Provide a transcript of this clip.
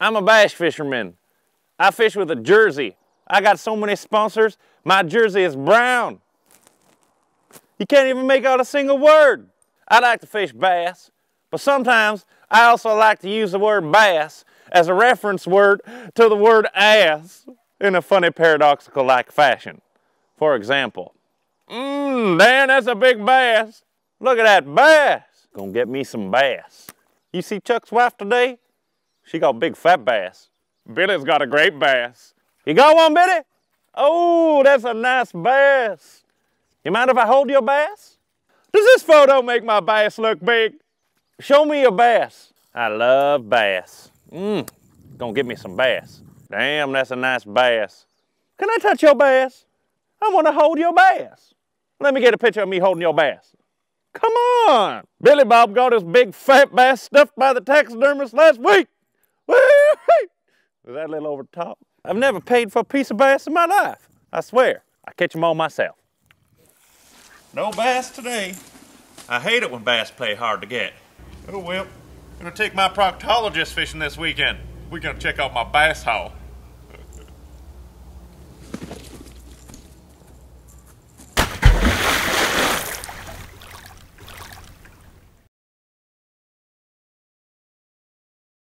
I'm a bass fisherman. I fish with a jersey. I got so many sponsors. My jersey is brown. You can't even make out a single word. I like to fish bass, but sometimes I also like to use the word bass as a reference word to the word ass in a funny paradoxical like fashion. For example, mmm, man, that's a big bass. Look at that bass. Gonna get me some bass. You see Chuck's wife today? She got big fat bass. Billy's got a great bass. You got one, Billy? Oh, that's a nice bass. You mind if I hold your bass? Does this photo make my bass look big? Show me your bass. I love bass. Mmm, gonna get me some bass. Damn, that's a nice bass. Can I touch your bass? I wanna hold your bass. Let me get a picture of me holding your bass. Come on! Billy Bob got his big fat bass stuffed by the taxidermist last week. Was that a little over the top? I've never paid for a piece of bass in my life. I swear, I catch them all myself. No bass today. I hate it when bass play hard to get. Oh well, I'm gonna take my proctologist fishing this weekend. We're gonna check out my bass haul.